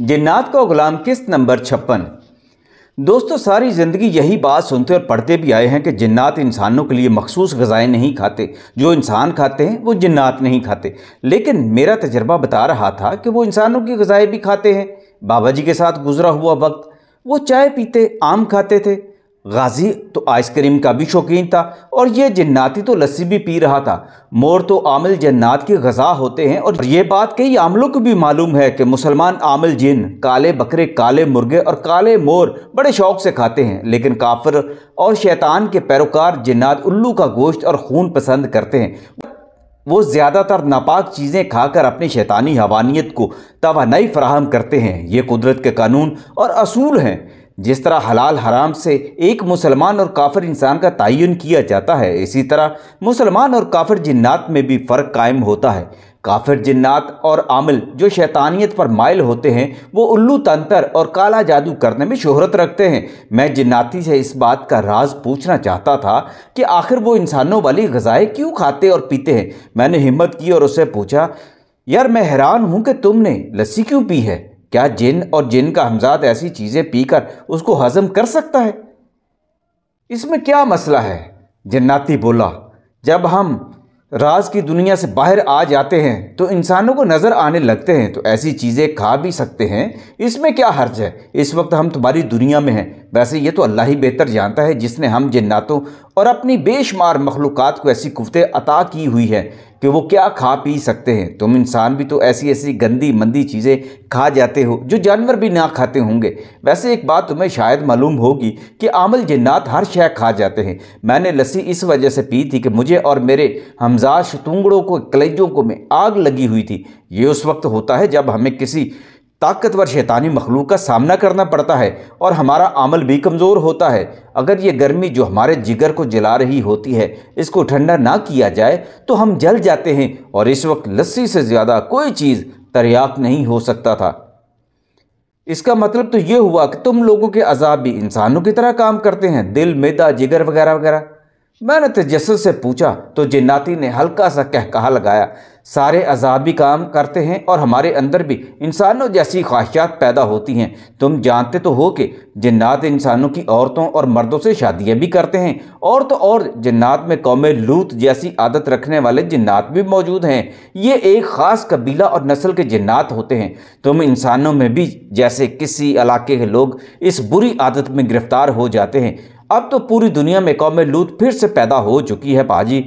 जिन्नात का गुलाम किस्त नंबर छप्पन दोस्तों सारी ज़िंदगी यही बात सुनते और पढ़ते भी आए हैं कि जिन्नात इंसानों के लिए मखसूस गज़ाएँ नहीं खाते जो इंसान खाते हैं वो जिन्नात नहीं खाते लेकिन मेरा तजर्बा बता रहा था कि वो इंसानों की गज़ाएँ भी खाते हैं बाबा जी के साथ गुज़रा हुआ वक्त वो चाय पीते आम खाते थे गाजी तो आइसक्रीम का भी शौकीन था और ये जन्नाती तो लस्सी भी पी रहा था मोर तो आमिल जन्नात की गज़ा होते हैं और ये बात कई आमलों को भी मालूम है कि मुसलमान आमिल जिन काले बकरे काले मुर्गे और काले मोर बड़े शौक से खाते हैं लेकिन काफर और शैतान के पैरोकार जन्नात उल्लू का गोश्त और खून पसंद करते हैं वो ज़्यादातर नापाक चीज़ें खाकर अपनी शैतानी हवानियत को तोानाई फराहम करते हैं ये कुदरत के कानून और असूल हैं जिस तरह हलाल हराम से एक मुसलमान और काफिर इंसान का तयन किया जाता है इसी तरह मुसलमान और काफिर जिन्नात में भी फ़र्क कायम होता है काफिर जिन्नात और आमिल जो शैतानियत पर मायल होते हैं वो उल्लू तंतर और काला जादू करने में शोहरत रखते हैं मैं जिन्नाती से इस बात का राज पूछना चाहता था कि आखिर वो इंसानों वाली गज़ाएँ क्यों खाते और पीते हैं मैंने हिम्मत की और उससे पूछा यार मैं हैरान हूँ कि तुमने लस्सी क्यों पी है क्या जिन और जिन का हमजाद ऐसी चीज़ें पीकर उसको हजम कर सकता है इसमें क्या मसला है जन्नाती बोला जब हम राज की दुनिया से बाहर आ जाते हैं तो इंसानों को नज़र आने लगते हैं तो ऐसी चीज़ें खा भी सकते हैं इसमें क्या हर्ज है इस वक्त हम तुम्हारी दुनिया में हैं वैसे ये तो अल्लाह ही बेहतर जानता है जिसने हम जन्नातों और अपनी बेशुमार मखलूक़ात को ऐसी कुत अता की हुई है कि वो क्या खा पी सकते हैं तुम इंसान भी तो ऐसी ऐसी गंदी मंदी चीज़ें खा जाते हो जो जानवर भी ना खाते होंगे वैसे एक बात तुम्हें शायद मालूम होगी कि आमल जन्नात हर शय खा जाते हैं मैंने लस्सी इस वजह से पी थी कि मुझे और मेरे हमजा शतूंगड़ों को कलेजों को में आग लगी हुई थी ये उस वक्त होता है जब हमें किसी ताकतवर शैतानी मखलूक का सामना करना पड़ता है और हमारा अमल भी कमज़ोर होता है अगर ये गर्मी जो हमारे जिगर को जला रही होती है इसको ठंडा ना किया जाए तो हम जल जाते हैं और इस वक्त लस्सी से ज़्यादा कोई चीज़ तरियाक नहीं हो सकता था इसका मतलब तो ये हुआ कि तुम लोगों के अजाब भी इंसानों की तरह काम करते हैं दिल मैदा जिगर वगैरह वगैरह मैंने तजस्स से पूछा तो जिन्नाती ने हल्का सा कहकहा लगाया सारे अजाबी काम करते हैं और हमारे अंदर भी इंसानों जैसी ख्वाहिशात पैदा होती हैं तुम जानते तो हो कि जन्नात इंसानों की औरतों और मर्दों से शादियां भी करते हैं और तो और जन्नात में कौम लूत जैसी आदत रखने वाले जन्नात भी मौजूद हैं ये एक ख़ास कबीला और नस्ल के जन्नात होते हैं तुम इंसानों में भी जैसे किसी इलाके के लोग इस बुरी आदत में गिरफ्तार हो जाते हैं अब तो पूरी दुनिया में कौम लूत फिर से पैदा हो चुकी है पाजी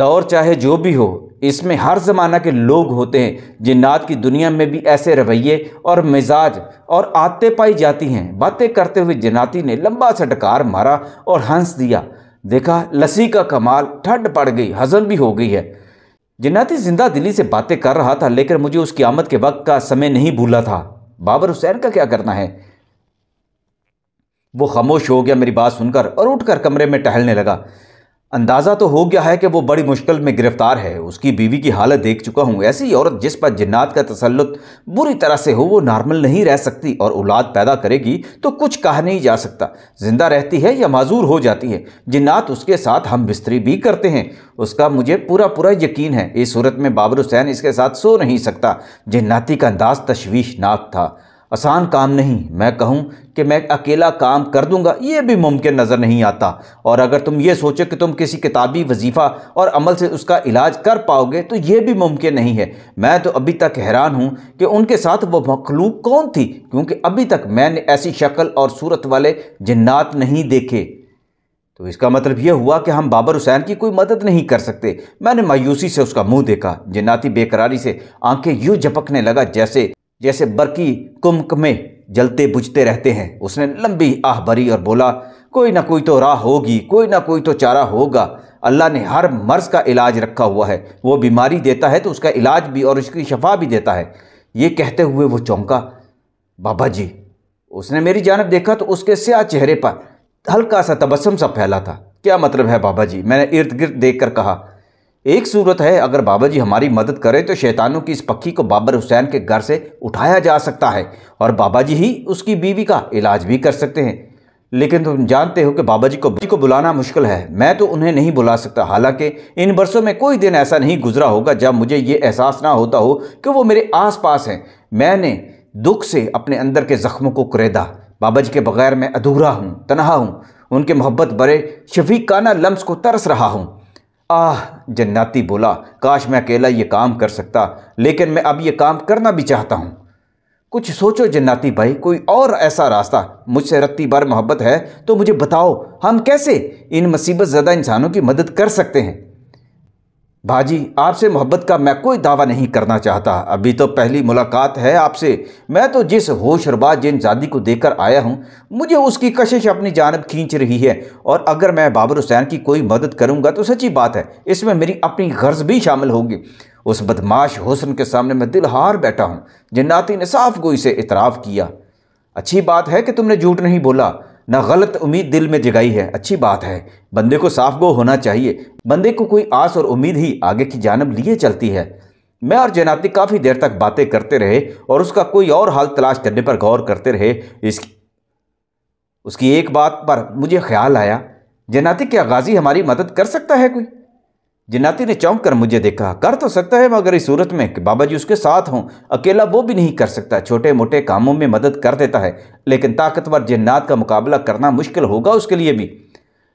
दौर चाहे जो भी हो इसमें हर ज़माना के लोग होते हैं जिन्नात की दुनिया में भी ऐसे रवैये और मिजाज और आते पाई जाती हैं बातें करते हुए जिन्नाती ने लंबा सटकार मारा और हंस दिया देखा लस्सी का कमाल ठंड पड़ गई हजम भी हो गई है जिन्नाती जिंदा दिली से बातें कर रहा था लेकिन मुझे उसकी आमद के वक्त का समय नहीं भूला था बाबर हुसैन का क्या करना है वो खामोश हो गया मेरी बात सुनकर और उठकर कमरे में टहलने लगा अंदाज़ा तो हो गया है कि वो बड़ी मुश्किल में गिरफ्तार है उसकी बीवी की हालत देख चुका हूँ ऐसी औरत जिस पर जिन्नात का तसलुत बुरी तरह से हो वो नॉर्मल नहीं रह सकती और औलाद पैदा करेगी तो कुछ कहा नहीं जा सकता ज़िंदा रहती है या माजूर हो जाती है जिन्नात उसके साथ हम बिस्तरी भी करते हैं उसका मुझे पूरा पूरा यकीन है इस सूरत में बाबर हुसैन इसके साथ सो नहीं सकता जिन्नाती का अंदाज़ तशवीशनाक था आसान काम नहीं मैं कहूँ कि मैं अकेला काम कर दूंगा ये भी मुमकिन नज़र नहीं आता और अगर तुम ये सोचो कि तुम किसी किताबी वजीफ़ा और अमल से उसका इलाज कर पाओगे तो ये भी मुमकिन नहीं है मैं तो अभी तक हैरान हूँ कि उनके साथ वो मखलूक कौन थी क्योंकि अभी तक मैंने ऐसी शक्ल और सूरत वाले जन्नात नहीं देखे तो इसका मतलब यह हुआ कि हम बाबर हुसैन की कोई मदद नहीं कर सकते मैंने मायूसी से उसका मुंह देखा जिन्नाती बेकरारी से आंखें यूं झपकने लगा जैसे जैसे बरकी कुमक में जलते बुझते रहते हैं उसने लंबी आह भरी और बोला कोई ना कोई तो राह होगी कोई ना कोई तो चारा होगा अल्लाह ने हर मर्ज़ का इलाज रखा हुआ है वो बीमारी देता है तो उसका इलाज भी और उसकी शफा भी देता है ये कहते हुए वो चौंका बाबा जी उसने मेरी जानब देखा तो उसके स्याह चेहरे पर हल्का सा तबस्म सा फैला था क्या मतलब है बाबा जी मैंने इर्द गिर्द देख कर कहा एक सूरत है अगर बाबा जी हमारी मदद करें तो शैतानों की इस पक्की को बाबर हुसैन के घर से उठाया जा सकता है और बाबा जी ही उसकी बीवी का इलाज भी कर सकते हैं लेकिन तुम जानते हो कि बाबा जी को जी को बुलाना मुश्किल है मैं तो उन्हें नहीं बुला सकता हालांकि इन बरसों में कोई दिन ऐसा नहीं गुजरा होगा जब मुझे ये एहसास ना होता हो कि वो मेरे आस पास हैं मैंने दुख से अपने अंदर के ज़ख्मों को करेदा बाबा जी के बगैर मैं अधूरा हूँ तनहा हूँ उनके मोहब्बत बड़े शफीक काना लम्स को तरस रहा हूँ आह जन्नाती बोला काश मैं अकेला ये काम कर सकता लेकिन मैं अब यह काम करना भी चाहता हूँ कुछ सोचो जन्नाती भाई कोई और ऐसा रास्ता मुझसे रत्ती बार मोहब्बत है तो मुझे बताओ हम कैसे इन मुसीबत ज़दा इंसानों की मदद कर सकते हैं भाजी आपसे मोहब्बत का मैं कोई दावा नहीं करना चाहता अभी तो पहली मुलाकात है आपसे मैं तो जिस होश होशरबा जिन जादी को देकर आया हूँ मुझे उसकी कशिश अपनी जानब खींच रही है और अगर मैं बाबर हुसैन की कोई मदद करूँगा तो सच्ची बात है इसमें मेरी अपनी गर्ज भी शामिल होगी उस बदमाश हुसन के सामने मैं दिल हार बैठा हूँ जिन्नाती ने साफ गोई से इतराफ़ किया अच्छी बात है कि तुमने झूठ नहीं बोला ना गलत उम्मीद दिल में जगाई है अच्छी बात है बंदे को साफ गो होना चाहिए बंदे को कोई आस और उम्मीद ही आगे की जानब लिए चलती है मैं और जैनाती काफ़ी देर तक बातें करते रहे और उसका कोई और हाल तलाश करने पर गौर करते रहे इस उसकी एक बात पर मुझे ख्याल आया जैनाती क्या गाजी हमारी मदद कर सकता है कोई जिन्नाती ने चौंक कर मुझे देखा कर तो सकता है मगर इस सूरत में कि बाबा जी उसके साथ हों अकेला वो भी नहीं कर सकता छोटे मोटे कामों में मदद कर देता है लेकिन ताकतवर जन्नात का मुकाबला करना मुश्किल होगा उसके लिए भी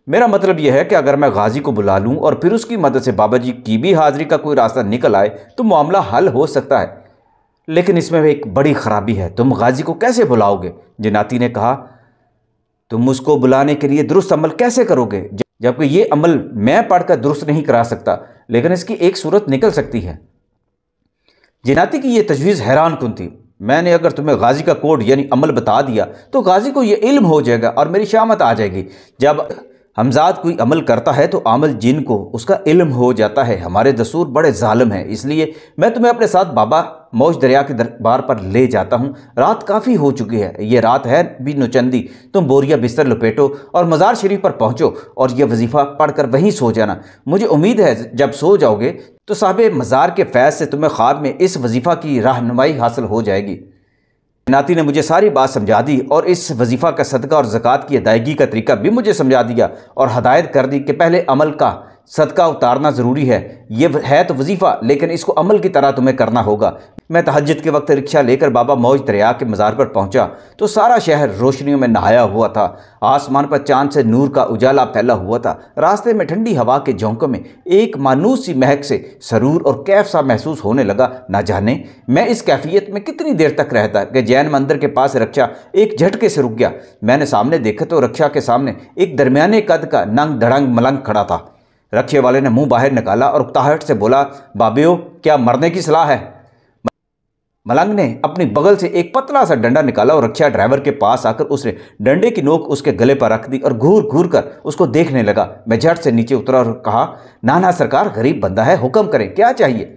मेरा मतलब यह है कि अगर मैं गाजी को बुला लूँ और फिर उसकी मदद से बाबा जी की भी हाजिरी का कोई रास्ता निकल आए तो मामला हल हो सकता है लेकिन इसमें एक बड़ी ख़राबी है तुम गाजी को कैसे बुलाओगे जिन्नाती ने कहा तुम उसको बुलाने के लिए दुरुस्त अमल कैसे करोगे जबकि ये अमल मैं पढ़कर दुरुस्त नहीं करा सकता लेकिन इसकी एक सूरत निकल सकती है जिनाती की यह तजवीज़ हैरान कन थी मैंने अगर तुम्हें गाजी का कोड यानी अमल बता दिया तो गाजी को यह इल्म हो जाएगा और मेरी श्यामत आ जाएगी जब हमजाद कोई अमल करता है तो आमल जिन को उसका इल्म हो जाता है हमारे दसूर बड़े ालम हैं इसलिए मैं तुम्हें अपने साथ बाबा मौज दरिया के दरबार पर ले जाता हूँ रात काफ़ी हो चुकी है ये रात है भी नुचंदी तुम बोरिया बिस्तर लपेटो और मज़ार शरीफ पर पहुँचो और यह वजीफ़ा पढ़कर वहीं सो जाना मुझे उम्मीद है जब सो जाओगे तो साहब मज़ार के फैज़ से तुम्हें ख्वाब में इस वजीफ़ा की रहनुमाई हासिल हो जाएगी नाती ने मुझे सारी बात समझा दी और इस वजीफ़ा का सदका और ज़क़ात की अदायगी का तरीका भी मुझे समझा दिया और हदायत कर दी कि पहले अमल का सदका उतारना ज़रूरी है ये है तो वजीफ़ा लेकिन इसको अमल की तरह तुम्हें करना होगा मैं तहजद के वक्त रिक्शा लेकर बाबा मौज दरिया के मज़ार पर पहुंचा तो सारा शहर रोशनियों में नहाया हुआ था आसमान पर चांद से नूर का उजाला फैला हुआ था रास्ते में ठंडी हवा के झोंकों में एक मानूस सी महक से सरूर और कैफ सा महसूस होने लगा ना जाने मैं इस कैफियत में कितनी देर तक रहता कि जैन मंदिर के पास रक्षा एक झटके से रुक गया मैंने सामने देखा तो रक्षा के सामने एक दरमियाने कद का नंग धड़ंग मलंग खड़ा था रक्षे वाले ने मुंह बाहर निकाला और उकताहट से बोला बाबियो क्या मरने की सलाह है मलंग ने अपनी बगल से एक पतला सा डंडा निकाला और रक्षा ड्राइवर के पास आकर उसने डंडे की नोक उसके गले पर रख दी और घूर घूर कर उसको देखने लगा मैं झट से नीचे उतरा और कहा नाना सरकार गरीब बंदा है हुक्म करें क्या चाहिए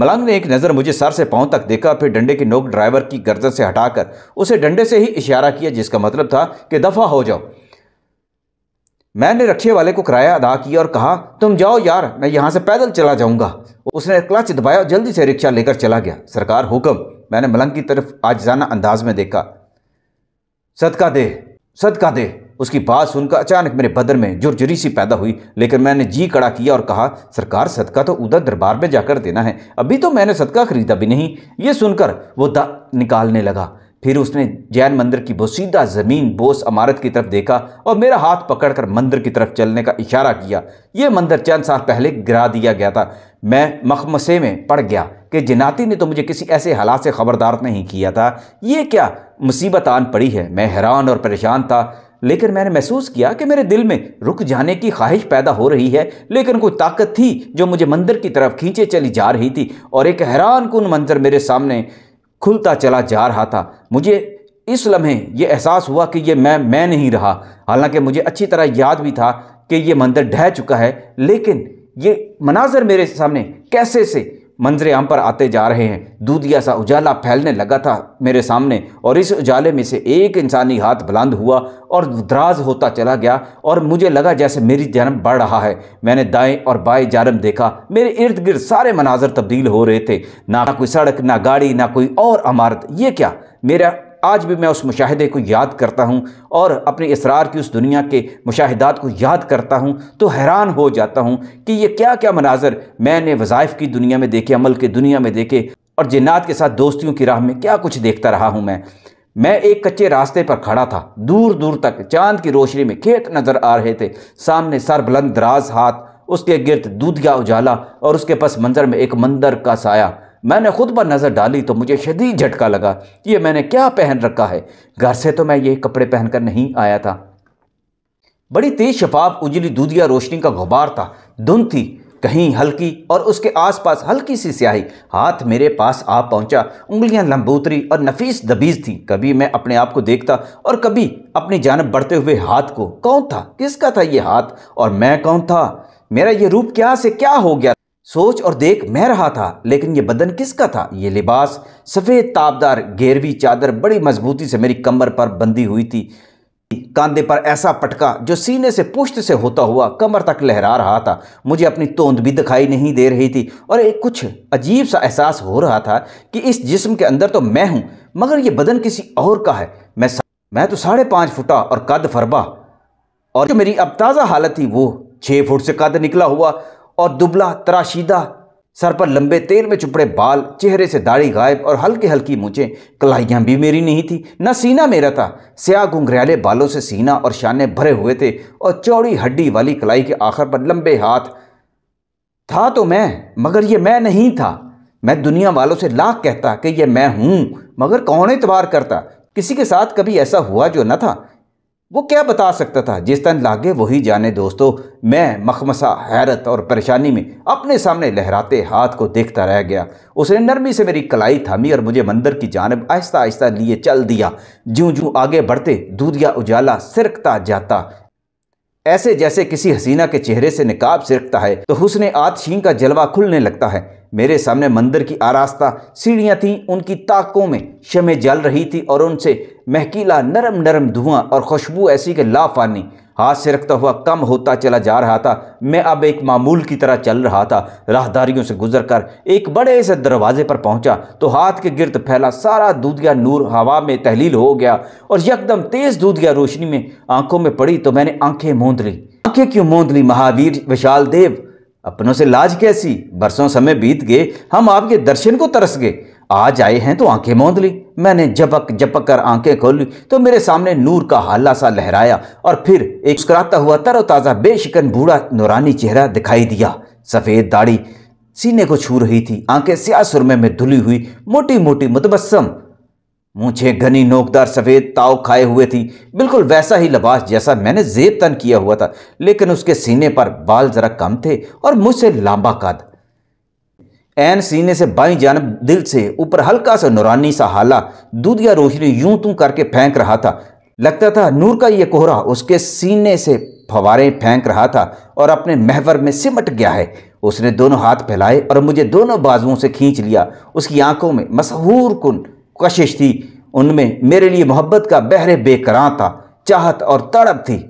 मलंग ने एक नज़र मुझे सर से पांव तक देखा फिर डंडे की नोक ड्राइवर की गर्दन से हटाकर उसे डंडे से ही इशारा किया जिसका मतलब था कि दफ़ा हो जाओ मैंने रक्षे वाले को किराया अदा किया और कहा तुम जाओ यार मैं यहाँ से पैदल चला जाऊँगा उसने क्लच दबाया और जल्दी से रिक्शा लेकर चला गया सरकार हुक्म मैंने मलंग की तरफ आजाना अंदाज में देखा सदका दे सदका दे उसकी बात सुनकर अचानक मेरे बदर में जुरजुरी सी पैदा हुई लेकिन मैंने जी कड़ा किया और कहा सरकार सदका तो उधर दरबार में जाकर देना है अभी तो मैंने सदका खरीदा भी नहीं ये सुनकर वो दा निकालने लगा फिर उसने जैन मंदिर की बोसीदा ज़मीन बोस अमारत की तरफ देखा और मेरा हाथ पकड़कर मंदिर की तरफ चलने का इशारा किया यह मंदिर चंद साल पहले गिरा दिया गया था मैं मखमसे में पड़ गया कि जिनाती ने तो मुझे किसी ऐसे हालात से खबरदार नहीं किया था ये क्या मुसीबत आन पड़ी है मैं हैरान और परेशान था लेकिन मैंने महसूस किया कि मेरे दिल में रुक जाने की ख्वाहिश पैदा हो रही है लेकिन कोई ताकत थी जो मुझे मंदिर की तरफ खींचे चली जा रही थी और एक हैरान कन मंजर मेरे सामने खुलता चला जा रहा था मुझे इस लम्हे ये एहसास हुआ कि ये मैं मैं नहीं रहा हालांकि मुझे अच्छी तरह याद भी था कि ये मंदिर ढह चुका है लेकिन ये मनाजर मेरे सामने कैसे से मंजरे आम पर आते जा रहे हैं दूधिया सा उजाला फैलने लगा था मेरे सामने और इस उजाले में से एक इंसानी हाथ बुलंद हुआ और दराज होता चला गया और मुझे लगा जैसे मेरी जन्म बढ़ रहा है मैंने दाएं और बाएं जानब देखा मेरे इर्द गिर्द सारे मनाजर तब्दील हो रहे थे ना कोई सड़क ना गाड़ी ना कोई और इमारत ये क्या मेरा आज भी मैं उस मुशाहिदे को याद करता हूँ और अपने इसरार की उस दुनिया के मुशाहदात को याद करता हूँ तो हैरान हो जाता हूँ कि ये क्या क्या मनाजर मैंने वज़ाइफ की दुनिया में देखे अमल की दुनिया में देखे और जन्ात के साथ दोस्तियों की राह में क्या कुछ देखता रहा हूँ मैं मैं एक कच्चे रास्ते पर खड़ा था दूर दूर तक चांद की रोशनी में खेत नज़र आ रहे थे सामने सर बुलंद दराज हाथ उसके गिरद दूध का उजाला और उसके पस मंजर में एक मंदिर का साया मैंने ख़ुद पर नज़र डाली तो मुझे शदीद झटका लगा ये मैंने क्या पहन रखा है घर से तो मैं ये कपड़े पहनकर नहीं आया था बड़ी तेज़ शफाफ उजली दूधिया रोशनी का गुबार था धुंध थी कहीं हल्की और उसके आसपास हल्की सी स्याही हाथ मेरे पास आ पहुंचा उंगलियां लंबूतरी और नफीस दबीज थी कभी मैं अपने आप को देखता और कभी अपनी जानब बढ़ते हुए हाथ को कौन था किसका था ये हाथ और मैं कौन था मेरा ये रूप क्या से क्या हो गया सोच और देख मैं रहा था लेकिन ये बदन किसका था ये लिबास सफ़ेद ताबदार गेरवी चादर बड़ी मजबूती से मेरी कमर पर बंधी हुई थी कांधे पर ऐसा पटका जो सीने से पुश्त से होता हुआ कमर तक लहरा रहा था मुझे अपनी तोंद भी दिखाई नहीं दे रही थी और एक कुछ अजीब सा एहसास हो रहा था कि इस जिस्म के अंदर तो मैं हूँ मगर ये बदन किसी और का है मैं मैं तो साढ़े पाँच फुटा और कद फरबा और जो मेरी अब ताज़ा हालत थी वो छः फुट से कद निकला हुआ और दुबला तराशीदा सर पर लंबे तेल में चुपड़े बाल चेहरे से दाढ़ी गायब और हल्की हल्की मुझे कलाइयाँ भी मेरी नहीं थी न सीना मेरा था स्या घुंघरैले बालों से सीना और शाने भरे हुए थे और चौड़ी हड्डी वाली कलाई के आखिर पर लंबे हाथ था तो मैं मगर ये मैं नहीं था मैं दुनिया वालों से लाख कहता कि यह मैं हूँ मगर कौन एतबार करता किसी के साथ कभी ऐसा हुआ जो न था वो क्या बता सकता था जिस तन लागे वही जाने दोस्तों मैं मखमसा हैरत और परेशानी में अपने सामने लहराते हाथ को देखता रह गया उसने नरमी से मेरी कलाई थामी और मुझे मंदिर की जानब आहिस्ता आहिस्ता लिए चल दिया जूं ज्यों आगे बढ़ते दूधिया उजाला सिरकता जाता ऐसे जैसे किसी हसीना के चेहरे से निकाब सिरकता है तो हुसन आतशीन का जलवा खुलने लगता है मेरे सामने मंदिर की आरास्ता सीढ़ियाँ थीं उनकी ताकों में शमें जल रही थी और उनसे महकीला नरम नरम धुआं और खुशबू ऐसी के लाफानी हाथ से रखता हुआ कम होता चला जा रहा था मैं अब एक मामूल की तरह चल रहा था राहदारियों से गुजर कर एक बड़े से दरवाजे पर पहुंचा तो हाथ के गिरद फैला सारा दूधिया नूर हवा में तहलील हो गया और यकदम तेज दूधिया रोशनी में आंखों में पड़ी तो मैंने आंखें मूंद ली आंखें क्यों मूंद ली महावीर विशाल देव अपनों से लाज कैसी बरसों समय बीत गए हम आपके दर्शन को तरस गए आज आए हैं तो आंखें मौंद ली मैंने जपक जपक कर आंखें खोली तो मेरे सामने नूर का हाला सा लहराया और फिर एक मुस्कुराता हुआ तरोताज़ा बेशिकन बूढ़ा नौरानी चेहरा दिखाई दिया सफ़ेद दाढ़ी सीने को छू रही थी आंखें स्या सुरमे में धुली हुई मोटी मोटी मुतबसम मुझे घनी नोकदार सफ़ेद ताव खाए हुए थी बिल्कुल वैसा ही लबास जैसा मैंने जेब तन किया हुआ था लेकिन उसके सीने पर बाल ज़रा कम थे और मुझसे लांबा कद एन सीने से बाई जानब दिल से ऊपर हल्का सा नुरानी सा हाला दूध या रोशनी यूं तू करके फेंक रहा था लगता था नूर का ये कोहरा उसके सीने से फवारे फेंक रहा था और अपने महवर में सिमट गया है उसने दोनों हाथ फैलाए और मुझे दोनों बाजुओं से खींच लिया उसकी आंखों में मशहूर कन कशिश थी उनमें मेरे लिए मोहब्बत का बहरे बेकर था चाहत और तड़प थी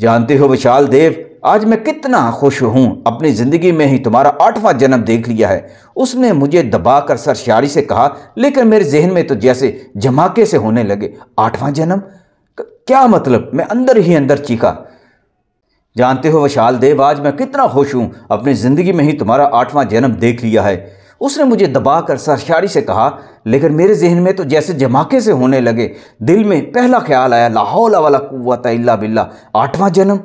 जानते हो विशाल देव आज मैं कितना खुश हूँ अपनी ज़िंदगी में ही तुम्हारा आठवां जन्म देख लिया है उसने मुझे दबा कर सरशारी से कहा लेकिन मेरे जहन में तो जैसे झमाके से होने लगे आठवां जन्म क्या मतलब मैं अंदर ही अंदर चीखा जानते हो विशाल देव आज मैं कितना खुश हूँ अपनी ज़िंदगी में ही तुम्हारा आठवां जन्म देख लिया है उसने मुझे दबा कर सरशारी से कहा लेकिन मेरे जहन में तो जैसे जमाके से होने लगे दिल में पहला ख्याल आया लाहौल वाला कुत अल्ला बिल्ला आठवां जन्म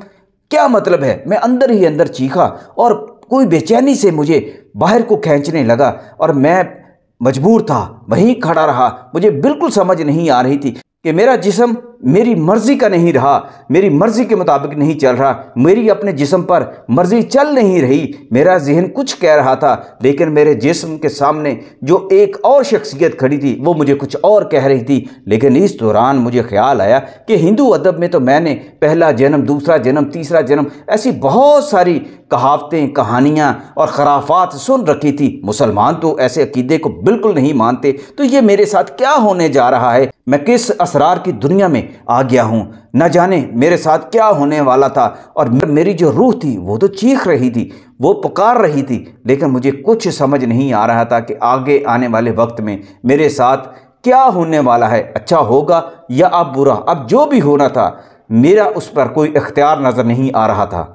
क्या मतलब है मैं अंदर ही अंदर चीखा और कोई बेचैनी से मुझे बाहर को खींचने लगा और मैं मजबूर था वहीं खड़ा रहा मुझे बिल्कुल समझ नहीं आ रही थी कि मेरा जिसम मेरी मर्ज़ी का नहीं रहा मेरी मर्ज़ी के मुताबिक नहीं चल रहा मेरी अपने जिसम पर मर्ज़ी चल नहीं रही मेरा जहन कुछ कह रहा था लेकिन मेरे जिसम के सामने जो एक और शख्सियत खड़ी थी वो मुझे कुछ और कह रही थी लेकिन इस दौरान मुझे ख्याल आया कि हिंदू अदब में तो मैंने पहला जन्म दूसरा जन्म तीसरा जन्म ऐसी बहुत सारी कहावतें कहानियाँ और खराफात सुन रखी थी मुसलमान तो ऐसे अकीदे को बिल्कुल नहीं मानते तो ये मेरे साथ क्या होने जा रहा है मैं किस असरार की दुनिया में आ गया हूँ न जाने मेरे साथ क्या होने वाला था और मेरी जो रूह थी वो तो चीख रही थी वो पुकार रही थी लेकिन मुझे कुछ समझ नहीं आ रहा था कि आगे आने वाले वक्त में मेरे साथ क्या होने वाला है अच्छा होगा या अब बुरा अब जो भी होना था मेरा उस पर कोई इख्तियार नज़र नहीं आ रहा था